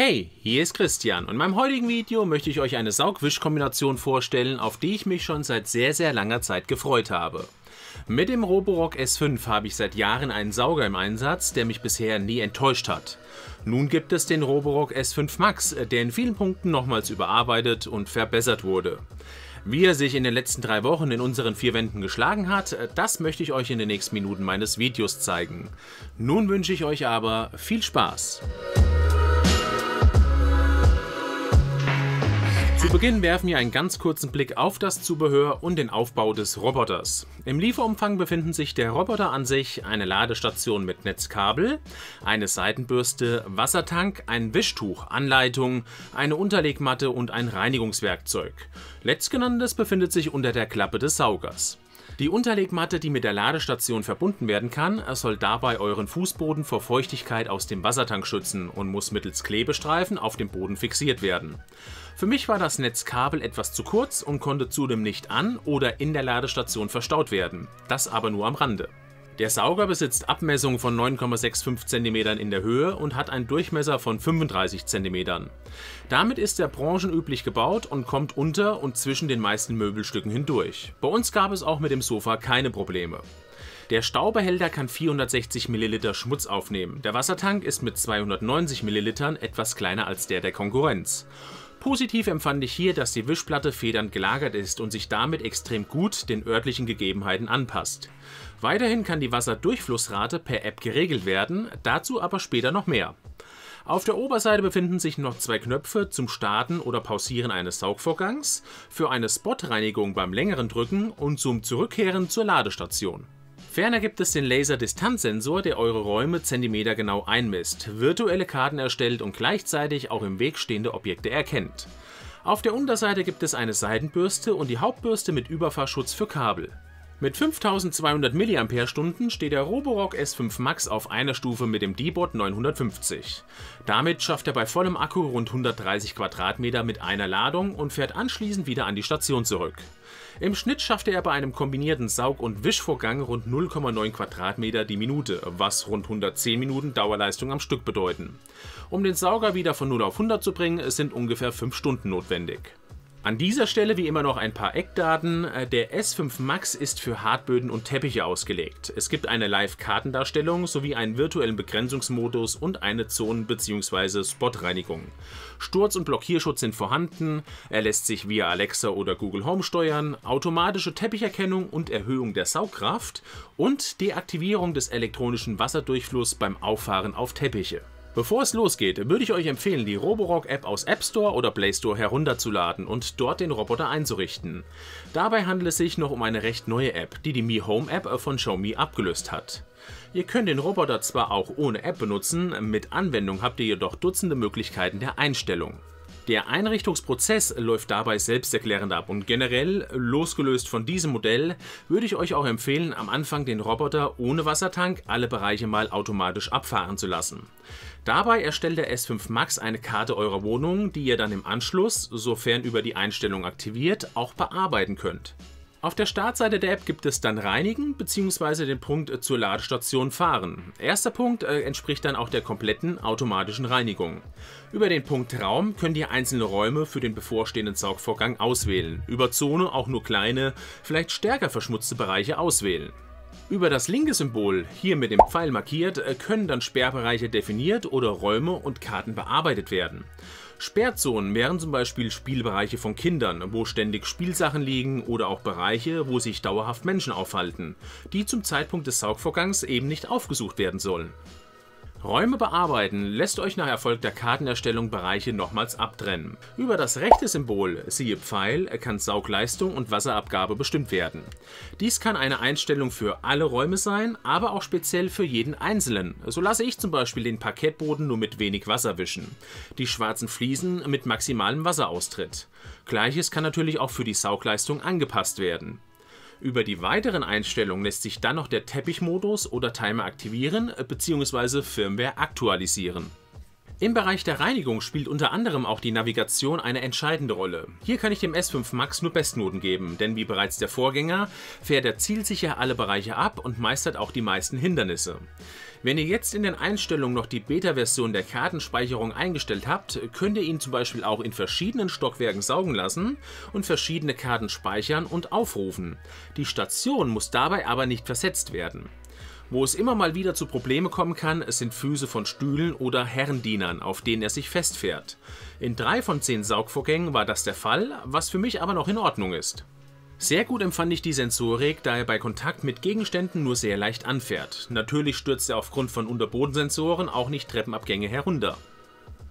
Hey, hier ist Christian und in meinem heutigen Video möchte ich euch eine Saugwischkombination vorstellen, auf die ich mich schon seit sehr sehr langer Zeit gefreut habe. Mit dem Roborock S5 habe ich seit Jahren einen Sauger im Einsatz, der mich bisher nie enttäuscht hat. Nun gibt es den Roborock S5 Max, der in vielen Punkten nochmals überarbeitet und verbessert wurde. Wie er sich in den letzten drei Wochen in unseren vier Wänden geschlagen hat, das möchte ich euch in den nächsten Minuten meines Videos zeigen. Nun wünsche ich euch aber viel Spaß! Zu Beginn werfen wir einen ganz kurzen Blick auf das Zubehör und den Aufbau des Roboters. Im Lieferumfang befinden sich der Roboter an sich, eine Ladestation mit Netzkabel, eine Seitenbürste, Wassertank, ein Wischtuch, Anleitung, eine Unterlegmatte und ein Reinigungswerkzeug. Letztgenanntes befindet sich unter der Klappe des Saugers. Die Unterlegmatte, die mit der Ladestation verbunden werden kann, soll dabei euren Fußboden vor Feuchtigkeit aus dem Wassertank schützen und muss mittels Klebestreifen auf dem Boden fixiert werden. Für mich war das Netzkabel etwas zu kurz und konnte zudem nicht an oder in der Ladestation verstaut werden. Das aber nur am Rande. Der Sauger besitzt Abmessungen von 9,65 cm in der Höhe und hat einen Durchmesser von 35 cm. Damit ist er branchenüblich gebaut und kommt unter und zwischen den meisten Möbelstücken hindurch. Bei uns gab es auch mit dem Sofa keine Probleme. Der Staubehälter kann 460 ml Schmutz aufnehmen, der Wassertank ist mit 290 ml etwas kleiner als der der Konkurrenz. Positiv empfand ich hier, dass die Wischplatte federnd gelagert ist und sich damit extrem gut den örtlichen Gegebenheiten anpasst. Weiterhin kann die Wasserdurchflussrate per App geregelt werden, dazu aber später noch mehr. Auf der Oberseite befinden sich noch zwei Knöpfe zum Starten oder Pausieren eines Saugvorgangs, für eine Spotreinigung beim längeren Drücken und zum Zurückkehren zur Ladestation. Ferner gibt es den Laser-Distanzsensor, der eure Räume zentimetergenau einmisst, virtuelle Karten erstellt und gleichzeitig auch im Weg stehende Objekte erkennt. Auf der Unterseite gibt es eine Seitenbürste und die Hauptbürste mit Überfahrschutz für Kabel. Mit 5200 mAh steht der Roborock S5 Max auf einer Stufe mit dem D-Bot 950. Damit schafft er bei vollem Akku rund 130 Quadratmeter mit einer Ladung und fährt anschließend wieder an die Station zurück. Im Schnitt schaffte er bei einem kombinierten Saug- und Wischvorgang rund 0,9 Quadratmeter die Minute, was rund 110 Minuten Dauerleistung am Stück bedeuten. Um den Sauger wieder von 0 auf 100 zu bringen, sind ungefähr 5 Stunden notwendig. An dieser Stelle wie immer noch ein paar Eckdaten. Äh, der S5 Max ist für Hartböden und Teppiche ausgelegt. Es gibt eine Live-Kartendarstellung sowie einen virtuellen Begrenzungsmodus und eine Zonen- bzw. Spotreinigung. Sturz- und Blockierschutz sind vorhanden, er lässt sich via Alexa oder Google Home steuern, automatische Teppicherkennung und Erhöhung der Saugkraft und Deaktivierung des elektronischen Wasserdurchflusses beim Auffahren auf Teppiche. Bevor es losgeht, würde ich euch empfehlen, die Roborock-App aus App Store oder Play Store herunterzuladen und dort den Roboter einzurichten. Dabei handelt es sich noch um eine recht neue App, die die Mi Home App von Xiaomi abgelöst hat. Ihr könnt den Roboter zwar auch ohne App benutzen, mit Anwendung habt ihr jedoch Dutzende Möglichkeiten der Einstellung. Der Einrichtungsprozess läuft dabei selbsterklärend ab und generell, losgelöst von diesem Modell, würde ich euch auch empfehlen, am Anfang den Roboter ohne Wassertank alle Bereiche mal automatisch abfahren zu lassen. Dabei erstellt der S5 Max eine Karte eurer Wohnung, die ihr dann im Anschluss, sofern über die Einstellung aktiviert, auch bearbeiten könnt. Auf der Startseite der App gibt es dann Reinigen bzw. den Punkt äh, zur Ladestation fahren. Erster Punkt äh, entspricht dann auch der kompletten automatischen Reinigung. Über den Punkt Raum können die einzelne Räume für den bevorstehenden Saugvorgang auswählen, über Zone auch nur kleine, vielleicht stärker verschmutzte Bereiche auswählen. Über das linke Symbol, hier mit dem Pfeil markiert, äh, können dann Sperrbereiche definiert oder Räume und Karten bearbeitet werden. Sperrzonen wären zum Beispiel Spielbereiche von Kindern, wo ständig Spielsachen liegen oder auch Bereiche, wo sich dauerhaft Menschen aufhalten, die zum Zeitpunkt des Saugvorgangs eben nicht aufgesucht werden sollen. Räume bearbeiten lässt euch nach Erfolg der Kartenerstellung Bereiche nochmals abtrennen. Über das rechte Symbol, siehe Pfeil, kann Saugleistung und Wasserabgabe bestimmt werden. Dies kann eine Einstellung für alle Räume sein, aber auch speziell für jeden einzelnen. So lasse ich zum Beispiel den Parkettboden nur mit wenig Wasser wischen, die schwarzen Fliesen mit maximalem Wasseraustritt. Gleiches kann natürlich auch für die Saugleistung angepasst werden. Über die weiteren Einstellungen lässt sich dann noch der Teppichmodus oder Timer aktivieren äh, bzw. Firmware aktualisieren. Im Bereich der Reinigung spielt unter anderem auch die Navigation eine entscheidende Rolle. Hier kann ich dem S5 Max nur Bestnoten geben, denn wie bereits der Vorgänger fährt er zielsicher alle Bereiche ab und meistert auch die meisten Hindernisse. Wenn ihr jetzt in den Einstellungen noch die Beta-Version der Kartenspeicherung eingestellt habt, könnt ihr ihn zum Beispiel auch in verschiedenen Stockwerken saugen lassen und verschiedene Karten speichern und aufrufen. Die Station muss dabei aber nicht versetzt werden. Wo es immer mal wieder zu Problemen kommen kann, es sind Füße von Stühlen oder Herrendienern, auf denen er sich festfährt. In drei von zehn Saugvorgängen war das der Fall, was für mich aber noch in Ordnung ist. Sehr gut empfand ich die Sensorik, da er bei Kontakt mit Gegenständen nur sehr leicht anfährt. Natürlich stürzt er aufgrund von Unterbodensensoren auch nicht Treppenabgänge herunter.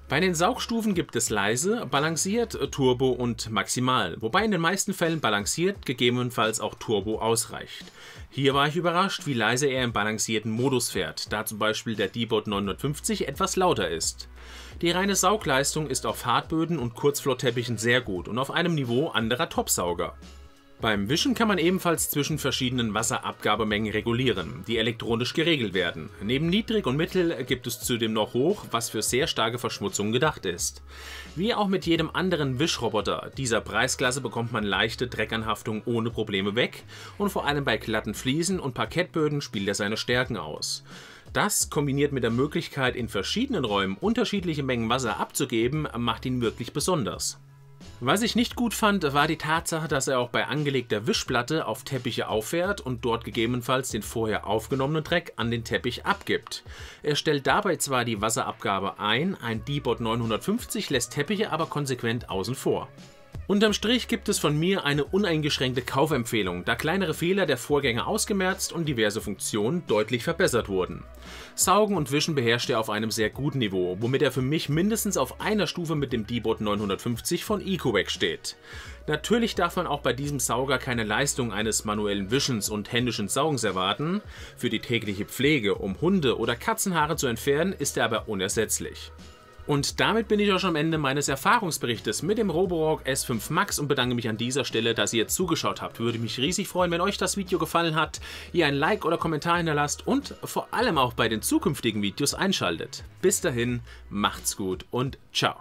Bei den Saugstufen gibt es leise, balanciert, Turbo und Maximal, wobei in den meisten Fällen balanciert, gegebenenfalls auch Turbo ausreicht. Hier war ich überrascht, wie leise er im balancierten Modus fährt, da zum Beispiel der D-Bot 950 etwas lauter ist. Die reine Saugleistung ist auf Hartböden und Kurzflottteppichen sehr gut und auf einem Niveau anderer Topsauger. Beim Wischen kann man ebenfalls zwischen verschiedenen Wasserabgabemengen regulieren, die elektronisch geregelt werden. Neben Niedrig und Mittel gibt es zudem noch Hoch, was für sehr starke Verschmutzung gedacht ist. Wie auch mit jedem anderen Wischroboter, dieser Preisklasse bekommt man leichte Dreckanhaftung ohne Probleme weg und vor allem bei glatten Fliesen und Parkettböden spielt er seine Stärken aus. Das kombiniert mit der Möglichkeit, in verschiedenen Räumen unterschiedliche Mengen Wasser abzugeben, macht ihn wirklich besonders. Was ich nicht gut fand, war die Tatsache, dass er auch bei angelegter Wischplatte auf Teppiche auffährt und dort gegebenenfalls den vorher aufgenommenen Dreck an den Teppich abgibt. Er stellt dabei zwar die Wasserabgabe ein, ein D-Bot 950 lässt Teppiche aber konsequent außen vor. Unterm Strich gibt es von mir eine uneingeschränkte Kaufempfehlung, da kleinere Fehler der Vorgänge ausgemerzt und diverse Funktionen deutlich verbessert wurden. Saugen und Wischen beherrscht er auf einem sehr guten Niveau, womit er für mich mindestens auf einer Stufe mit dem D-Bot 950 von EcoVac steht. Natürlich darf man auch bei diesem Sauger keine Leistung eines manuellen Wischens und händischen Saugens erwarten. Für die tägliche Pflege, um Hunde oder Katzenhaare zu entfernen, ist er aber unersetzlich. Und damit bin ich auch schon am Ende meines Erfahrungsberichtes mit dem Roborock S5 Max und bedanke mich an dieser Stelle, dass ihr zugeschaut habt. Würde mich riesig freuen, wenn euch das Video gefallen hat, ihr ein Like oder Kommentar hinterlasst und vor allem auch bei den zukünftigen Videos einschaltet. Bis dahin, macht's gut und ciao.